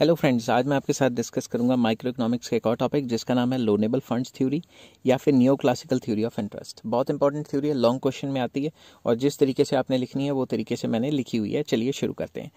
hello friends आज मैं आपके साथ डिस्कस करूंगा माइक्रो इकोनॉमिक्स के एक और टॉपिक जिसका नाम है लोनेबल फंड्स थ्योरी या फिर new classical theory of interest बहुत इंपॉर्टेंट थ्योरी है लॉन्ग क्वेश्चन में आती है और जिस तरीके से आपने लिखनी है वो तरीके से मैंने लिखी हुई है चलिए शुरू करते हैं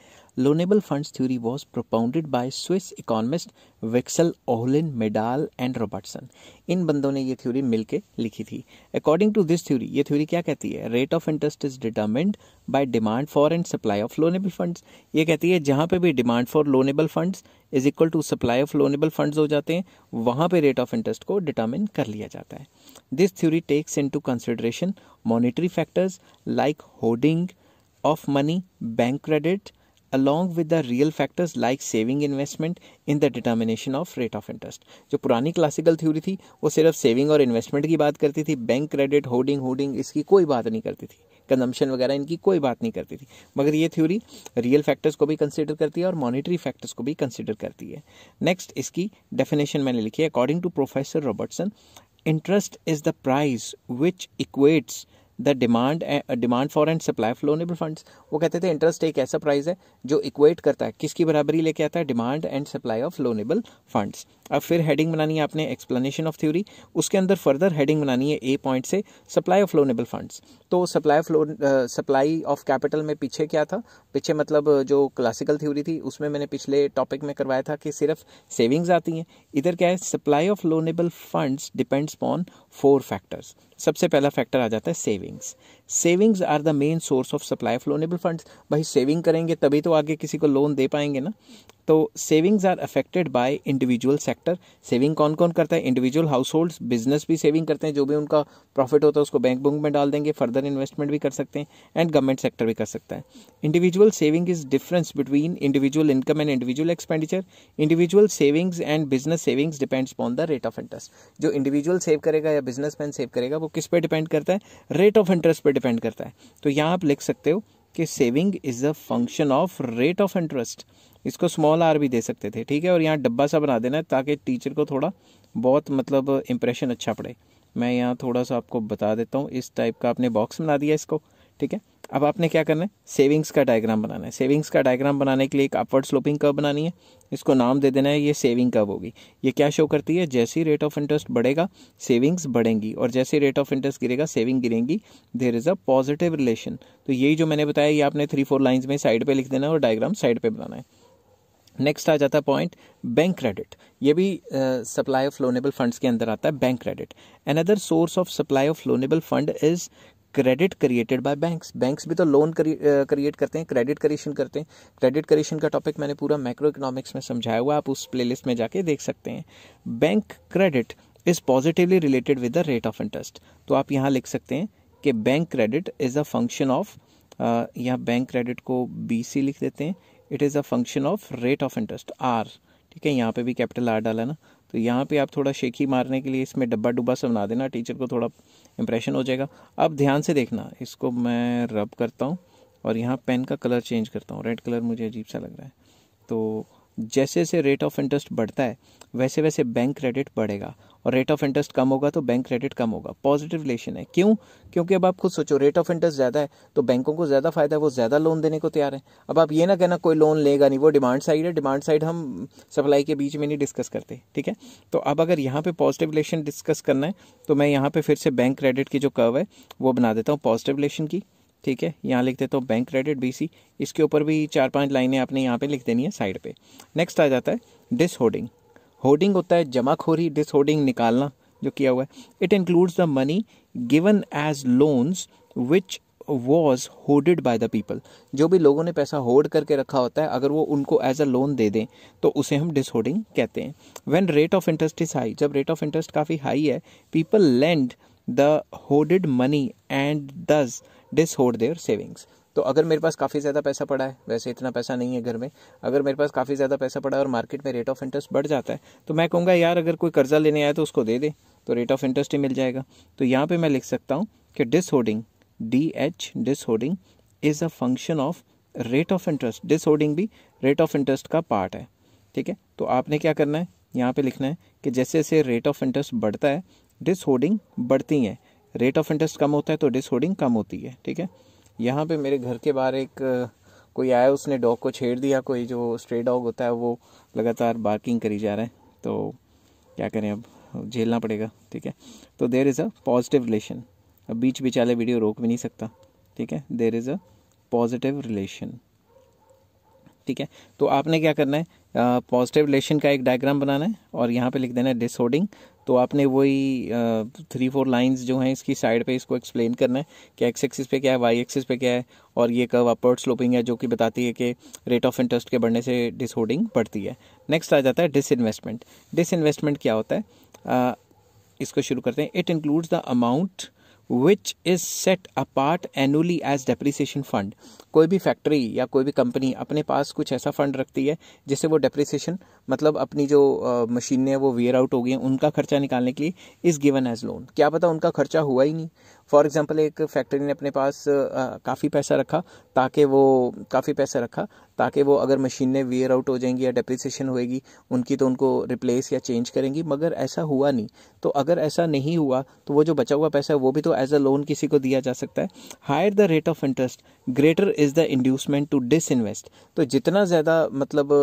loanable funds theory was propounded by Swiss economist Wexel Ohlin Myrdal and Robertson इन बंदों ने ये थ्योरी मिलके लिखी थी अकॉर्डिंग टू दिस थ्योरी ये थ्योरी क्या कहती है rate of interest is determined by demand for and supply of loanable funds ये कहती है जहाँ पे भी demand for loanable funds is equal to supply of loanable funds हो जाते हैं वहाँ पे रेट ऑफ इंटरेस्ट को डिटर्मिन कर लिया जाता है this theory takes into consideration monetary factors like hoarding of money bank credit along with the real factors like saving investment in the determination of rate of interest जो पुरानी classical theory थी वो सिर्फ saving और investment की बात करती थी बैंक क्रेडिट होर्डिंग होर्डिंग इसकी कोई बात नहीं करती थी कंजम्पशन वगैरह इनकी कोई बात नहीं करती थी मगर ये थ्योरी रियल फैक्टर्स को भी कंसिडर करती है और मॉनिटरी फैक्टर्स को भी कंसिडर करती है नेक्स्ट इसकी डेफिनेशन मैंने लिखी है according to professor Robertson interest is the price which equates the demand demand for and supply of loanable funds वो कहते थे इंटरेस्ट एक ऐसा प्राइस है जो इक्वेट करता है किसकी बराबरी लेके आता है demand and supply of loanable funds अब फिर हेडिंग बनानी है आपने एक्सप्लेनेशन ऑफ थ्योरी उसके अंदर फर्दर हेडिंग बनानी है ए पॉइंट से सप्लाई ऑफ लोनेबल फंड्स तो supply of supply of capital में पीछे क्या था पीछे मतलब uh, जो क्लासिकल थ्योरी थी उसमें मैंने पिछले टॉपिक में करवाया था कि सिर्फ सेविंग्स आती हैं इधर क्या है supply of loanable funds depends upon four factors सबसे पहला फैक्टर आ जाता है saving savings savings are the main source of supply of loanable funds भाई सेविंग करेंगे तभी तो आगे किसी को लोन दे पाएंगे ना तो savings are affected by individual sector saving कौन कौन करता है इंडिविजुअल हाउस होल्ड्स बिजनेस भी सेविंग करते हैं जो भी उनका प्रॉफिट होता है उसको बैंक बुक में डाल देंगे फर्दर इन्वेस्टमेंट भी कर सकते हैं एंड गवर्नमेंट सेक्टर भी कर सकता है individual saving is difference between individual income and individual expenditure individual savings and business savings depends on the rate of interest जो इंडिविजुअल सेव करेगा या बिजनेस सेव करेगा वो किस पे डिपेंड करता है रेट ऑफ इंटरेस्ट पर डिपेंड करता है तो यहाँ आप लिख सकते हो कि saving is a function of rate of interest इसको स्मॉल आर भी दे सकते थे ठीक है और यहाँ डब्बा सा बना देना है ताकि टीचर को थोड़ा बहुत मतलब इम्प्रेशन अच्छा पड़े मैं यहाँ थोड़ा सा आपको बता देता हूँ इस टाइप का आपने बॉक्स बना दिया इसको ठीक है अब आपने क्या करना है सेविंग्स का डायग्राम बनाना है सेविंग्स का डायग्राम बनाने के लिए एक अपवर्ड स्लोपिंग कर्व बनानी है इसको नाम दे देना है ये सेविंग कर्व होगी ये क्या शो करती है जैसी रेट ऑफ इंटरेस्ट बढ़ेगा सेविंग्स बढ़ेंगी और जैसे रेट ऑफ इंटरेस्ट गिरेगा सेविंग गिरेंगी there is a positive relation तो यही जो मैंने बताया ये आपने थ्री फोर लाइन्स में साइड पर लिख देना है और डायग्राम साइड पर बनाना है नेक्स्ट आ जाता है पॉइंट बैंक क्रेडिट ये भी सप्लाई ऑफ लोनेबल फंड्स के अंदर आता है bank credit another source of supply of loanable fund is credit created by banks banks भी तो लोन क्रिएट करते हैं क्रेडिट क्रिएशन करते हैं क्रेडिट क्रिएशन का टॉपिक मैंने पूरा मैक्रो इकोनॉमिक्स में समझाया हुआ आप उस प्लेलिस्ट में जाके देख सकते हैं bank credit is positively related with the rate of interest तो आप यहाँ लिख सकते हैं कि bank credit is a function of यहाँ बैंक क्रेडिट को बी सी लिख देते हैं it is a function of rate of interest r ठीक है यहाँ पे भी कैपिटल आर डाला ना तो यहाँ पे आप थोड़ा शेखी मारने के लिए इसमें डब्बा डुब्बा सब ना देना टीचर को थोड़ा इंप्रेशन हो जाएगा अब ध्यान से देखना इसको मैं रब करता हूँ और यहाँ पेन का कलर चेंज करता हूँ रेड कलर मुझे अजीब सा लग रहा है तो जैसे जैसे रेट ऑफ इंटरेस्ट बढ़ता है वैसे वैसे बैंक क्रेडिट बढ़ेगा और रेट ऑफ इंटरेस्ट कम होगा तो बैंक क्रेडिट कम होगा पॉजिटिव रिलेशन है क्यों क्योंकि अब आप खुद सोचो रेट ऑफ इंटरेस्ट ज़्यादा है तो बैंकों को ज़्यादा फायदा है वो ज़्यादा लोन देने को तैयार है अब आप ये ना कहना कोई लोन लेगा नहीं वो डिमांड साइड है डिमांड साइड हम सप्लाई के बीच में नहीं डिस्कस करते ठीक है तो अब अगर यहाँ पे पॉजिटिव रिलेशन डिस्कस करना है तो मैं यहाँ पे फिर से बैंक क्रेडिट की जो कर्व है वो बना देता हूँ पॉजिटिव रिलेशन की ठीक है यहाँ लिख देता हूँ बैंक क्रेडिट बी इसके ऊपर भी चार पांच लाइनें आपने यहाँ पे लिख देनी है साइड पे नेक्स्ट आ जाता है डिस होर्डिंग होर्डिंग होता है जमाखोरी डिस होर्डिंग निकालना जो किया हुआ है it includes the money given as loans which was hoarded by the people जो भी लोगों ने पैसा होर्ड करके रखा होता है अगर वो उनको एज अ लोन दे दें तो उसे हम डिस होर्डिंग कहते हैं when rate of interest is high जब रेट ऑफ इंटरेस्ट काफ़ी हाई है people lend the hoarded money and dishoard their savings तो अगर मेरे पास काफ़ी ज़्यादा पैसा पड़ा है वैसे इतना पैसा नहीं है घर में अगर मेरे पास काफ़ी ज़्यादा पैसा पड़ा है और मार्केट में रेट ऑफ इंटरेस्ट बढ़ जाता है तो मैं कहूँगा यार अगर कोई कर्जा लेने आया तो उसको दे दे तो रेट ऑफ इंटरेस्ट ही मिल जाएगा तो यहाँ पर मैं लिख सकता हूँ कि dishoarding D H dishoarding is a function of rate of interest dishoarding भी रेट ऑफ इंटरेस्ट का पार्ट है ठीक है तो आपने क्या करना है यहाँ पे लिखना है कि जैसे जैसे रेट ऑफ इंटरेस्ट बढ़ता है डिस होर्डिंग बढ़ती है रेट ऑफ इंटरेस्ट कम होता है तो डिस होर्डिंग कम होती है ठीक है यहाँ पे मेरे घर के बाहर एक कोई आया उसने डॉग को छेड़ दिया कोई जो स्ट्रे डॉग होता है वो लगातार बार्किंग करी जा रहा है तो क्या करें अब झेलना पड़ेगा ठीक है तो there is a positive relation अब बीच बीच वाले वीडियो रोक भी नहीं सकता ठीक है there is a positive relation ठीक है तो आपने क्या करना है पॉजिटिव रिलेशन का एक डायग्राम बनाना है और यहाँ पे लिख देना है डिसहोर्डिंग तो आपने वही थ्री फोर लाइंस जो हैं इसकी साइड पे इसको एक्सप्लेन करना है कि एक्स एक्सिस पे क्या है वाई एक्सिस पे क्या है और ये कर्व अपवर्ड स्लोपिंग है जो कि बताती है कि रेट ऑफ इंटरेस्ट के बढ़ने से डिसहोल्डिंग बढ़ती है नेक्स्ट आ जाता है डिस इन्वेस्टमेंट क्या होता है uh, इसको शुरू करते हैं it includes the amount which is set apart annually as depreciation fund कोई भी फैक्ट्री या कोई भी कंपनी अपने पास कुछ ऐसा फंड रखती है जिससे वो डेप्रिसिएशन मतलब अपनी जो मशीनें वो वेयर आउट हो गई हैं उनका खर्चा निकालने के लिए इज़ गिवन एज लोन क्या पता उनका खर्चा हुआ ही नहीं फॉर एग्जाम्पल एक फैक्ट्री ने अपने पास काफ़ी पैसा रखा ताकि वो काफ़ी पैसा रखा ताकि वो अगर मशीनें वियर आउट हो जाएंगी या डिप्रिसिएशन होएगी उनकी तो उनको रिप्लेस या चेंज करेंगी मगर ऐसा हुआ नहीं तो अगर ऐसा नहीं हुआ तो वो जो बचा हुआ पैसा है वो भी तो एज अ लोन किसी को दिया जा सकता है higher the rate of interest greater is the inducement to disinvest तो जितना ज़्यादा मतलब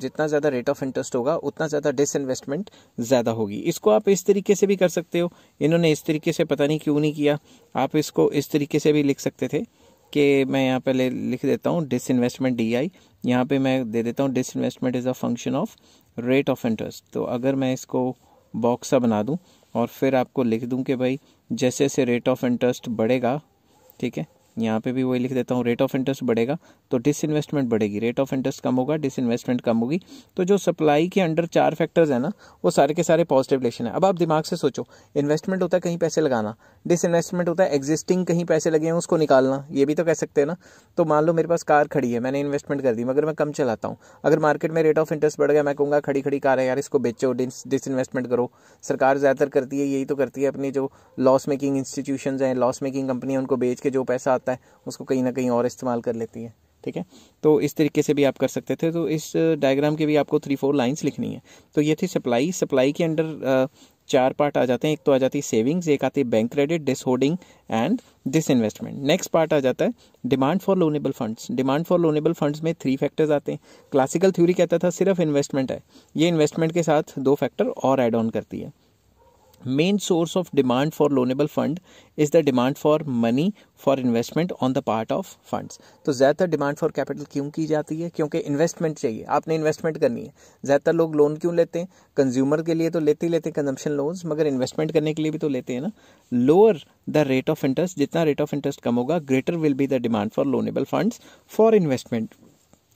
जितना ज़्यादा रेट ऑफ इंटरेस्ट होगा उतना ज़्यादा इन्वेस्टमेंट ज़्यादा होगी इसको आप इस तरीके से भी कर सकते हो इन्होंने इस तरीके से पता नहीं क्यों नहीं किया आप इसको इस तरीके से भी लिख सकते थे के मैं यहाँ पहले लिख देता हूँ डिस इन्वेस्टमेंट डी आई यहाँ पर मैं दे देता हूँ disinvestment is a function of rate of interest तो अगर मैं इसको बॉक्सा बना दूँ और फिर आपको लिख दूँ कि भाई जैसे जैसे रेट ऑफ इंटरेस्ट बढ़ेगा ठीक है यहाँ पे भी वही लिख देता हूँ रेट ऑफ इंटरेस्ट बढ़ेगा तो डिसइन्वेस्टमेंट बढ़ेगी रेट ऑफ इंटरेस्ट कम होगा डिसइन्वेस्टमेंट कम होगी तो जो सप्लाई के अंडर चार फैक्टर्स है ना वो सारे के सारे पॉजिटिव रिलेशन है अब आप दिमाग से सोचो इन्वेस्टमेंट होता है कहीं पैसे लगाना डिसइन्वेस्टमेंट होता है एग्जिस्टिंग कहीं पैसे लगे हैं उसको निकालना ये भी तो कह सकते हैं ना तो मान लो मेरे पास कार खड़ी है मैंने इन्वेस्टमेंट कर दी मगर मैं कम चलाता हूँ अगर मार्केट में रेट ऑफ इंटरेस्ट बढ़ गया मैं कहूँगा खड़ी खड़ी कार है यार इसको बेचो डिसइन्वेस्टमेंट करो सरकार ज़्यादातर करती है यही तो करती है अपनी जो लॉस मेकिंग इंस्टीट्यूशन हैं लॉस मेकिंग कंपनी उनको बेच के जो पैसा आता है उसको कहीं ना कहीं और इस्तेमाल कर लेती है ठीक है तो इस तरीके से भी आप कर सकते थे तो इस डायग्राम के भी आपको थ्री फोर लाइन्स लिखनी है तो ये थी सप्लाई सप्लाई के अंडर चार पार्ट आ जाते हैं एक तो आ जाती है सेविंग्स एक आती है bank credit hoarding and disinvestment next part आ जाता है demand for loanable funds demand for loanable funds में थ्री फैक्टर्स आते हैं क्लासिकल थ्योरी कहता था सिर्फ इन्वेस्टमेंट है ये इन्वेस्टमेंट के साथ दो फैक्टर और एड ऑन करती है main source of demand for loanable fund is the demand for money for investment on the part of funds तो ज़्यादातर डिमांड फॉर कैपिटल क्यों की जाती है क्योंकि इन्वेस्टमेंट चाहिए आपने इन्वेस्टमेंट करनी है ज़्यादातर लोग लोन क्यों लेते हैं कंज्यूमर के लिए तो लेते ही लेते हैं कंजम्पशन लोन्स मगर इन्वेस्टमेंट करने के लिए भी तो लेते हैं ना lower the rate of interest जितना रेट ऑफ इंटरेस्ट कम होगा greater will be the demand for loanable funds for investment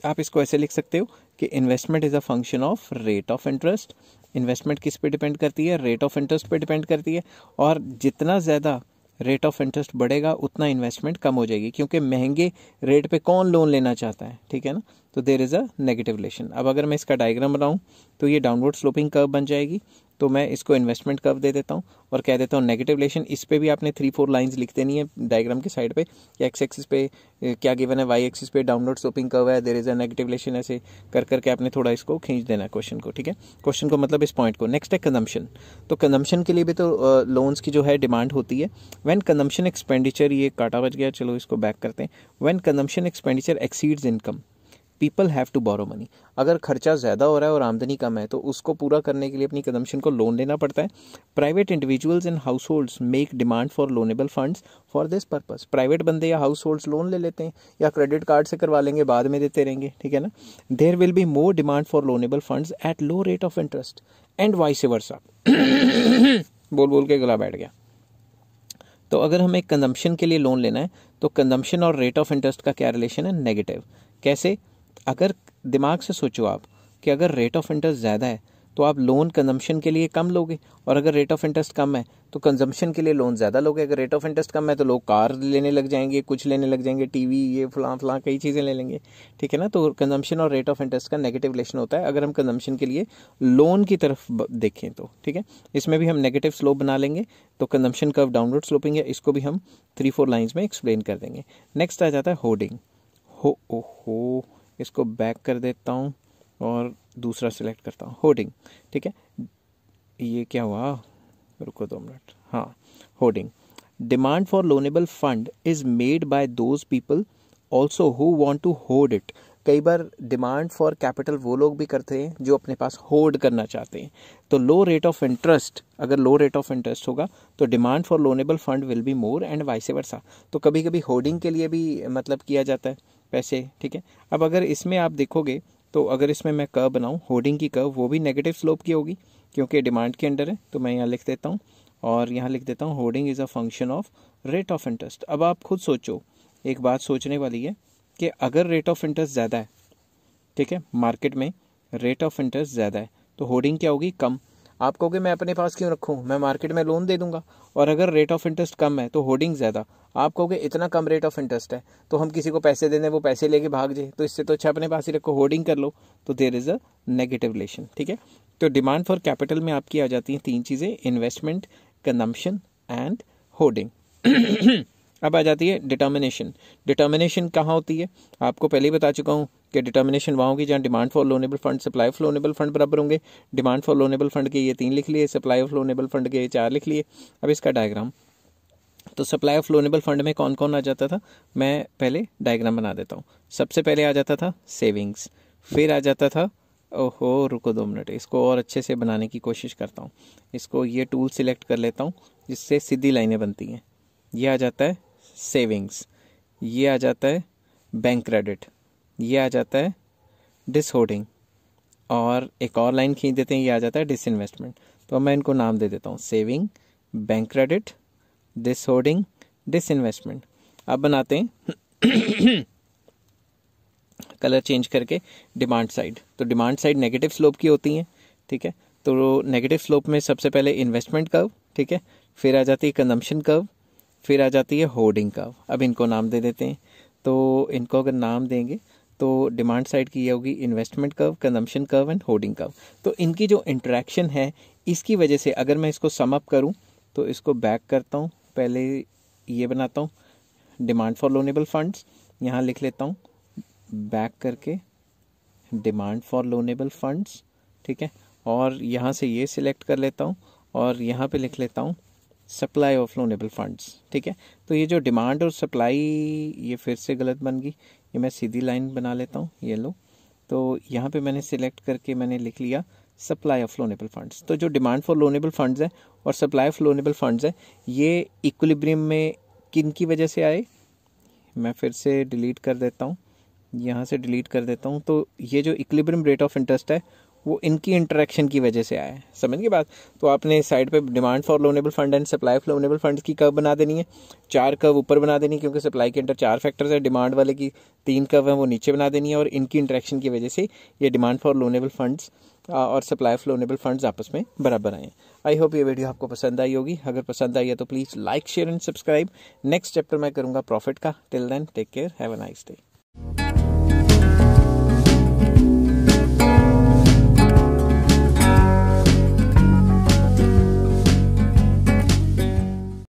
आप इसको ऐसे लिख सकते हो कि investment is a function of rate of interest investment किस पे डिपेंड करती है रेट ऑफ इंटरेस्ट पे डिपेंड करती है और जितना ज़्यादा रेट ऑफ इंटरेस्ट बढ़ेगा उतना इन्वेस्टमेंट कम हो जाएगी क्योंकि महंगे रेट पे कौन लोन लेना चाहता है ठीक है ना तो there is a negative relation अब अगर मैं इसका डायग्राम बनाऊँ तो ये डाउनवर्ड स्लोपिंग कर्व बन जाएगी तो मैं इसको इन्वेस्टमेंट कर दे देता हूँ और कह देता हूँ नेगेटिव रिलेशन इस पर भी आपने थ्री फोर लाइंस लिख देनी है डायग्राम के साइड पे कि एक्स एक्सिस पे क्या गिवन है वाई एक्सिस पे डाउनलोड स्लोपिंग का हुआ है there is a negative relation ऐसे कर करके आपने थोड़ा इसको खींच देना क्वेश्चन को ठीक है क्वेश्चन को मतलब इस पॉइंट को नेक्स्ट है कंजम्पशन तो कंजम्पशन के लिए भी तो लोन्स uh, की जो है डिमांड होती है वैन कंजम्पशन एक्सपेंडिचर ये काटा बच गया चलो इसको बैक करते हैं when consumption expenditure exceeds income people have to borrow money अगर खर्चा ज़्यादा हो रहा है और आमदनी कम है तो उसको पूरा करने के लिए अपनी कदम्शन को लोन लेना पड़ता है private individuals and households make demand for loanable funds for this purpose private बंदे या हाउस होल्ड्स लोन ले लेते हैं या क्रेडिट कार्ड से करवा लेंगे बाद में देते रहेंगे ठीक है ना there will be more demand for loanable funds at low rate of interest and vice versa बोल बोल के गला बैठ गया तो अगर हमें कंजम्पशन के लिए लोन लेना है तो कंजम्पशन और रेट ऑफ इंटरेस्ट का क्या रिलेशन है नेगेटिव कैसे अगर दिमाग से सोचो आप कि अगर रेट ऑफ इंटरेस्ट ज़्यादा है तो आप लोन कंजम्पशन के लिए कम लोगे और अगर रेट ऑफ इंटरेस्ट कम है तो कंजम्पशन के लिए लोन ज़्यादा लोगे अगर रेट ऑफ इंटरेस्ट कम है तो लोग कार लेने लग जाएंगे कुछ लेने लग जाएंगे टीवी ये फलां फलां कई चीज़ें ले लेंगे ठीक है ना तो कंजम्पशन और रेट ऑफ इंटरेस्ट का नेगेटिव रिलेशन होता है अगर हम कंजम्पशन के लिए लोन की तरफ देखें तो ठीक है इसमें भी हम नेगेटिव स्लोप बना लेंगे तो कंजम्पशन कर्व डाउनलोड स्लोपिंग है इसको भी हम थ्री फोर लाइन्स में एक्सप्लेन कर देंगे नेक्स्ट आ जाता है होर्डिंग हो ओ हो इसको बैक कर देता हूँ और दूसरा सिलेक्ट करता हूँ होर्डिंग ठीक है ये क्या हुआ रुको दो मिनट हाँ hoarding demand for loanable fund is made by those people also who want to hoard it कई बार डिमांड फॉर कैपिटल वो लोग भी करते हैं जो अपने पास होल्ड करना चाहते हैं तो लो रेट ऑफ इंटरेस्ट अगर लो रेट ऑफ इंटरेस्ट होगा तो demand for loanable fund will be more and vice versa तो कभी कभी होर्डिंग के लिए भी मतलब किया जाता है वैसे ठीक है अब अगर इसमें आप देखोगे तो अगर इसमें मैं कर्व बनाऊँ होर्डिंग की कर्व वो भी नेगेटिव स्लोप की होगी क्योंकि डिमांड के अंडर है तो मैं यहाँ लिख देता हूँ और यहाँ लिख देता हूँ hoarding is a function of rate of interest अब आप खुद सोचो एक बात सोचने वाली है कि अगर रेट ऑफ इंटरेस्ट ज़्यादा है ठीक है मार्केट में रेट ऑफ इंटरेस्ट ज़्यादा है तो होर्डिंग क्या होगी कम आप कहोगे मैं अपने पास क्यों रखूँ मैं मार्केट में लोन दे दूंगा और अगर रेट ऑफ इंटरेस्ट कम है तो होर्डिंग ज़्यादा आप कहोगे इतना कम रेट ऑफ इंटरेस्ट है तो हम किसी को पैसे दे दें वो पैसे लेके भाग जाए तो इससे तो अच्छा अपने पास ही रखो होर्डिंग कर लो तो there is a negative relation ठीक है तो डिमांड फॉर कैपिटल में आपकी आ जाती हैं तीन चीज़ें इन्वेस्टमेंट कंजम्पशन एंड होर्डिंग अब आ जाती है डिटर्मिनेशन डिटर्मिनेशन कहाँ होती है आपको पहले ही बता चुका हूँ के डिटर्मिनेशन वहाँ होगी जहाँ demand for loanable fund supply of loanable fund बराबर होंगे डिमांड फॉर लोनेबल फंड के ये तीन लिख लिए सप्लाई ऑफ लोनेबल फंड के ये चार लिख लिए अब इसका डायग्राम तो सप्लाई ऑफ लोनेबल फंड में कौन कौन आ जाता था मैं पहले डायग्राम बना देता हूँ सबसे पहले आ जाता था सेविंग्स फिर आ जाता था ओहो रुको दो मिनट इसको और अच्छे से बनाने की कोशिश करता हूँ इसको ये टूल सिलेक्ट कर लेता हूँ जिससे सीधी लाइनें बनती हैं ये आ जाता है सेविंग्स ये आ जाता है बैंक क्रेडिट ये आ जाता है डिसहोर्डिंग और एक और लाइन खींच देते हैं ये आ जाता है डिस इन्वेस्टमेंट तो मैं इनको नाम दे देता हूँ saving bank credit dishoarding disinvestment अब बनाते हैं कलर चेंज करके डिमांड साइड तो डिमांड साइड नेगेटिव स्लोप की होती हैं ठीक है तो नेगेटिव स्लोप में सबसे पहले इन्वेस्टमेंट कर्व ठीक है फिर आ जाती है कंजम्पशन कर्व फिर आ जाती है होर्डिंग कर्व अब इनको नाम दे देते हैं तो इनको अगर नाम देंगे तो डिमांड साइड की ये होगी investment curve consumption curve and hoarding curve तो इनकी जो इंट्रैक्शन है इसकी वजह से अगर मैं इसको समअप करूँ तो इसको बैक करता हूँ पहले ये बनाता हूँ डिमांड फॉर लोनेबल फंड्स यहाँ लिख लेता हूँ बैक करके डिमांड फॉर लोनेबल फंड्स ठीक है और यहाँ से ये सिलेक्ट कर लेता हूँ और यहाँ पे लिख लेता हूँ सप्लाई ऑफ लोनेबल फंड्स ठीक है तो ये जो डिमांड और सप्लाई ये फिर से गलत बन गई ये मैं सीधी लाइन बना लेता हूँ येलो तो यहाँ पे मैंने सिलेक्ट करके मैंने लिख लिया सप्लाई ऑफ लोनेबल फंड्स तो जो डिमांड फॉर लोनेबल फंड्स है और सप्लाई ऑफ लोनेबल फंड्स है ये इक्वलिब्रियम में किन की वजह से आए मैं फिर से डिलीट कर देता हूँ यहाँ से डिलीट कर देता हूँ तो ये जो इक्वलिब्रियम रेट ऑफ इंटरेस्ट है वो इनकी इंटरेक्शन की वजह से आया है समझ के बात तो आपने साइड पे demand for loanable fund and supply for loanable fund की कव बना देनी है चार कव ऊपर बना देनी है क्योंकि सप्लाई के अंदर चार फैक्टर्स है डिमांड वाले की तीन कव है वो नीचे बना देनी है और इनकी इंटरेक्शन की वजह से ये डिमांड फॉर लोनेबल फंड्स और सप्लाई फॉर लोनेबल फंड्स आपस में बराबर आए आई होप ये वीडियो आपको पसंद आई होगी अगर पसंद आई है तो please like share and subscribe next chapter मैं करूँगा प्रॉफिट का till then take care have a nice day